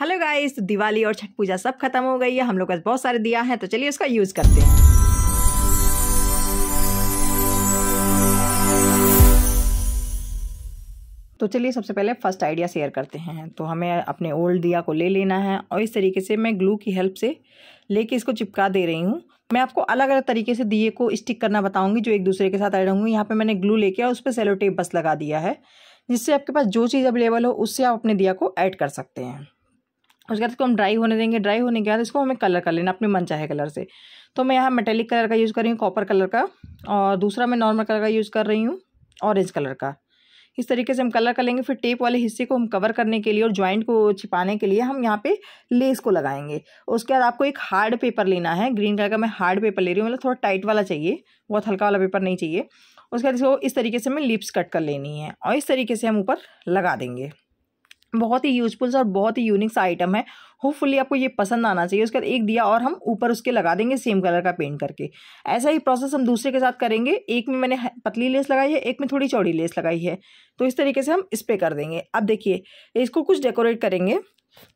hello guys तो दिवाली और छठ पूजा सब खत्म हो गई है हम लोग बहुत सारे दिया हैं तो चलिए उसका यूज़ करते हैं तो चलिए सबसे पहले फर्स्ट आइडिया शेयर करते हैं तो हमें अपने ओल्ड दिया को ले लेना है और इस तरीके से मैं ग्लू की हेल्प से लेके इसको चिपका दे रही हूँ मैं आपको अलग अलग तरीके से दिए को स्टिक करना बताऊंगी जो एक दूसरे के साथ ऐड होंगे यहाँ पे मैंने ग्लू लेके और उस पर सेलो टेप बस लगा दिया है जिससे आपके पास जो चीज़ अवेलेबल हो उससे आप अपने दिया को ऐड कर सकते हैं उसके बाद इसको हम ड्राई होने देंगे ड्राई होने के बाद इसको हमें कलर कर लेना अपने मन चाहे कलर से तो मैं यहाँ मेटेलिक कलर का यूज़ कर रही हूँ कॉपर कलर का और दूसरा मैं नॉर्मल कलर का यूज़ कर रही हूँ ऑरेंज कलर का इस तरीके से हम कलर कर लेंगे फिर टेप वाले हिस्से को हम कवर करने के लिए और ज्वाइंट को छिपाने के लिए हम यहाँ पे लेस को लगाएंगे उसके बाद आपको एक हार्ड पेपर लेना है ग्रीन कलर का मैं हार्ड पेपर ले रही हूँ मतलब थोड़ा टाइट वाला चाहिए बहुत हल्का वाला पेपर नहीं चाहिए उसके बाद इसको इस तरीके से हमें लिप्स कट कर लेनी है और इस तरीके से हम ऊपर लगा देंगे बहुत ही यूजफुल और बहुत ही यूनिक सा आइटम है होपफुली आपको ये पसंद आना चाहिए उसके बाद एक दिया और हम ऊपर उसके लगा देंगे सेम कलर का पेंट करके ऐसा ही प्रोसेस हम दूसरे के साथ करेंगे एक में मैंने पतली लेस लगाई है एक में थोड़ी चौड़ी लेस लगाई है तो इस तरीके से हम इस पर कर देंगे अब देखिए इसको कुछ डेकोरेट करेंगे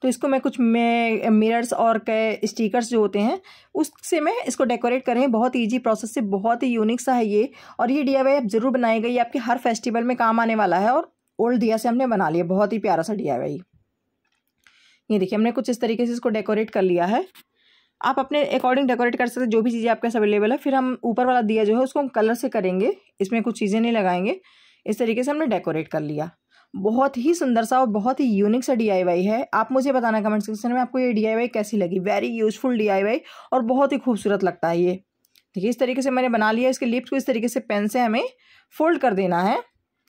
तो इसको मैं कुछ मैं मिरर्स और के स्टिकर्स जो होते हैं उससे मैं इसको डेकोरेट करें बहुत ईजी प्रोसेस से बहुत ही यूनिक सा है ये और ये डी आप ज़रूर बनाएगा ये आपके हर फेस्टिवल में काम आने वाला है और ओल्ड दिया से हमने बना लिया बहुत ही प्यारा सा डी ये देखिए हमने कुछ इस तरीके से इसको डेकोरेट कर लिया है आप अपने अकॉर्डिंग डेकोरेट कर सकते हैं जो भी चीज़ें आपके पास अवेलेबल है फिर हम ऊपर वाला दिया जो है उसको हम कलर से करेंगे इसमें कुछ चीज़ें नहीं लगाएंगे इस तरीके से हमने डेकोरेट कर लिया बहुत ही सुंदर सा और बहुत ही यूनिक सा डीआईवाई है आप मुझे बताना कमेंट सेक्शन में आपको ये डीआईवाई कैसी लगी वेरी यूजफुल डीआईवाई और बहुत ही खूबसूरत लगता है ये देखिए इस तरीके से मैंने बना लिया इसके लिप्स को इस तरीके से पेन से हमें फोल्ड कर देना है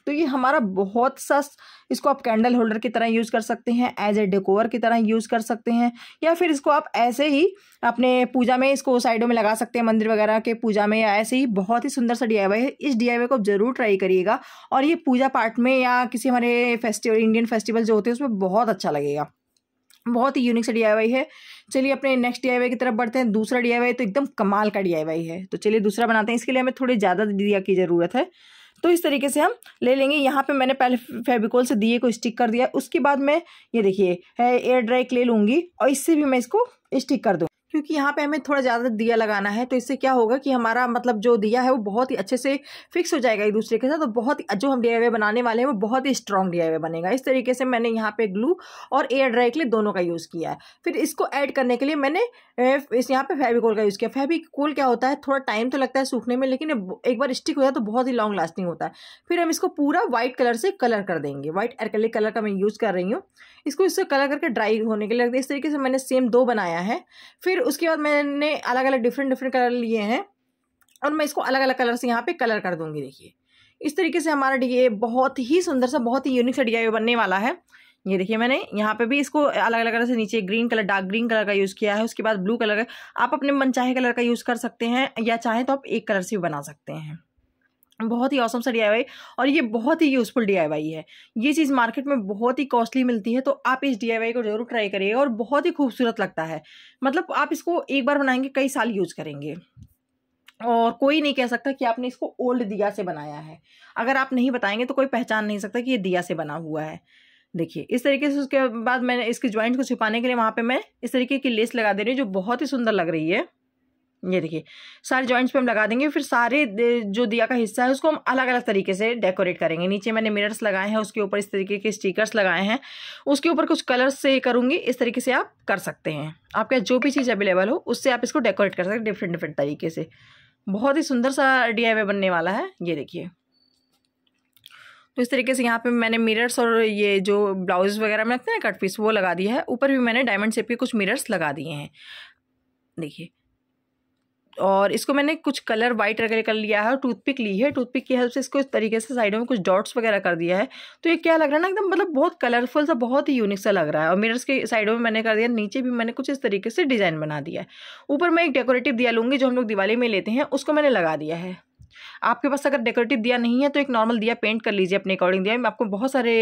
तो ये हमारा बहुत सा इसको आप कैंडल होल्डर की तरह यूज़ कर सकते हैं एज ए डेकोवर की तरह यूज़ कर सकते हैं या फिर इसको आप ऐसे ही अपने पूजा में इसको साइडों में लगा सकते हैं मंदिर वगैरह के पूजा में या ऐसे ही बहुत ही सुंदर सा डी है इस डी को आप ज़रूर ट्राई करिएगा और ये पूजा पाठ में या किसी हमारे फेस्टिवल इंडियन फेस्टिवल जो होते हैं उसमें बहुत अच्छा लगेगा बहुत ही यूनिक सा डी है चलिए अपने नेक्स्ट डी की तरफ बढ़ते हैं दूसरा डी तो एकदम कमाल का डी है तो चलिए दूसरा बनाते हैं इसके लिए हमें थोड़ी ज़्यादा डी की ज़रूरत है तो इस तरीके से हम ले लेंगे यहाँ पे मैंने पहले फेबिकोल से दिए को स्टिक कर दिया उसके बाद मैं ये देखिए एयर ड्राई क्ले लूँगी और इससे भी मैं इसको स्टिक कर दूँ क्योंकि यहाँ पे हमें थोड़ा ज़्यादा दिया लगाना है तो इससे क्या होगा कि हमारा मतलब जो दिया है वो बहुत ही अच्छे से फिक्स हो जाएगा एक दूसरे के साथ और बहुत ही जो हम डी बनाने वाले हैं वो बहुत ही स्ट्रॉन्ग डी बनेगा इस तरीके से मैंने यहाँ पे ग्लू और एयर ड्राई के लिए दोनों का यूज़ किया है फिर इसको ऐड करने के लिए मैंने इस यहाँ पर फेविकोल का यूज़ किया फेविकोल क्या होता है थोड़ा टाइम तो लगता है सूखने में लेकिन एक बार स्टिक हो जाए तो बहुत ही लॉन्ग लास्टिंग होता है फिर हम इसको पूरा वाइट कलर से कलर कर देंगे व्हाइट एरकलिक कलर का मैं यूज़ कर रही हूँ इसको इससे कलर करके ड्राई होने के लिए इस तरीके से मैंने सेम दो बनाया है फिर उसके बाद मैंने अलग अलग डिफरेंट डिफरेंट कलर लिए हैं और मैं इसको अलग अलग कलर से यहाँ पे कलर कर दूंगी देखिए इस तरीके से हमारा ये बहुत ही सुंदर सा बहुत ही यूनिक सा डी बनने वाला है ये देखिए मैंने यहाँ पे भी इसको अलग अलग कलर से नीचे green colour dark green colour का यूज़ किया है उसके बाद ब्लू कलर का आप अपने मनचाहे कलर का यूज़ कर सकते हैं या चाहें तो आप एक कलर से भी बना सकते हैं बहुत ही औसम सा डी और ये बहुत ही यूज़फुल डी है ये चीज़ मार्केट में बहुत ही कॉस्टली मिलती है तो आप इस डी को ज़रूर ट्राई करिए और बहुत ही खूबसूरत लगता है मतलब आप इसको एक बार बनाएंगे कई साल यूज़ करेंगे और कोई नहीं कह सकता कि आपने इसको ओल्ड दिया से बनाया है अगर आप नहीं बताएंगे तो कोई पहचान नहीं सकता कि ये दिया से बना हुआ है देखिए इस तरीके से उसके बाद मैंने इसके ज्वाइंट को छिपाने के लिए वहाँ पे मैं इस तरीके की लेस लगा दे रही हूँ जो बहुत ही सुंदर लग रही है ये देखिए सारे जॉइंट्स पे हम लगा देंगे फिर सारे जो दिया का हिस्सा है उसको हम अलग अलग तरीके से डेकोरेट करेंगे नीचे मैंने मिरर्स लगाए हैं उसके ऊपर इस तरीके के स्टिकर्स लगाए हैं उसके ऊपर कुछ कलर्स से करूँगी इस तरीके से आप कर सकते हैं आपके जो भी चीज़ अवेलेबल हो उससे आप इसको डेकोरेट कर सकते हैं डिफरेंट डिफरेंट तरीके से बहुत ही सुंदर सा डी बनने वाला है ये देखिए तो इस तरीके से यहाँ पे मैंने मिरर्स और ये जो ब्लाउज वगैरह में रखते हैं ना कट पीस वो लगा दिया है ऊपर भी मैंने डायमंड शेप के कुछ मिरर्स लगा दिए हैं देखिए और इसको मैंने कुछ कलर वाइट वगैरह कर लिया है और टूथपिक ली है टूथपिक की हेल्प से इसको इस तरीके से साइडों में कुछ डॉट्स वगैरह कर दिया है तो ये क्या लग रहा है ना एकदम मतलब बहुत कलरफुल सा बहुत ही यूनिक सा लग रहा है और मिरर्स के साइडों में मैंने कर दिया नीचे भी मैंने कुछ इस तरीके से डिज़ाइन बना दिया है ऊपर मैं एक डेकोरेटिव दिया लूँगी जो हम लोग दिवाली में लेते हैं उसको मैंने लगा दिया है आपके पास अगर डेकोरेटिव दिया नहीं है तो एक नॉर्मल दिया पेंट कर लीजिए अपने अकॉर्डिंग दिया आपको बहुत सारे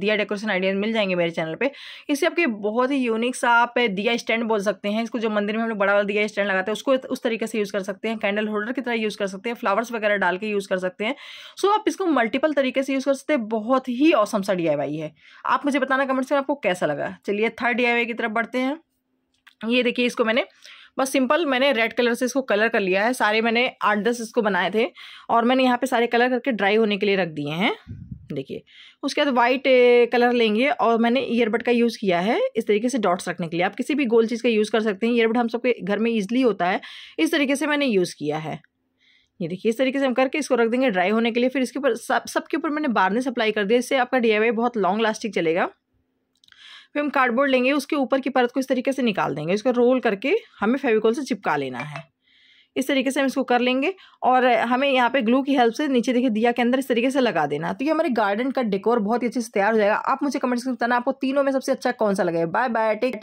दिया डेकोरेशन आइडियाज मिल जाएंगे मेरे चैनल पे इससे आपके बहुत ही यूनिक सा आप दिया स्टैंड बोल सकते हैं इसको जो मंदिर में हम लोग बड़ा वाला दिया स्टैंड लगाते हैं उसको उस तरीके से यूज़ कर सकते हैं कैंडल होल्डर की तरह यूज़ कर सकते हैं फ्लावर्स वगैरह डाल के यूज़ कर सकते हैं सो आप इसको मल्टीपल तरीके से यूज़ कर सकते हैं बहुत ही औसम सा डी है आप मुझे बताना कमेंट्स में आपको कैसा लगा चलिए थर्ड डी की तरफ बढ़ते हैं ये देखिए इसको मैंने बस सिंपल मैंने रेड कलर से इसको कलर कर लिया है सारे मैंने आठ दस इसको बनाए थे और मैंने यहाँ पे सारे कलर करके ड्राई होने के लिए रख दिए हैं देखिए उसके बाद वाइट कलर लेंगे और मैंने ईयरबड का यूज़ किया है इस तरीके से डॉट्स रखने के लिए आप किसी भी गोल चीज़ का यूज़ कर सकते हैं ईयरबड हम सबके घर में ईजिली होता है इस तरीके से मैंने यूज़ किया है ये देखिए इस तरीके से हम करके इसको रख देंगे ड्राई होने के लिए फिर इसके ऊपर सब सबके ऊपर मैंने बारने सप्लाई कर दिया इससे आपका डी बहुत लॉन्ग लास्टिक चलेगा फिर हम कार्डबोर्ड लेंगे उसके ऊपर की परत को इस तरीके से निकाल देंगे इसको रोल करके हमें फेविकोल से चिपका लेना है इस तरीके से हम इसको कर लेंगे और हमें यहाँ पे ग्लू की हेल्प से नीचे देखिए दिया के अंदर इस तरीके से लगा देना तो ये हमारे गार्डन का डेकोर बहुत ही अच्छे से तैयार हो जाएगा आप मुझे कमेंट्स में बताना आपको तीनों में सबसे अच्छा कौन सा लगेगा बाय बाय टेक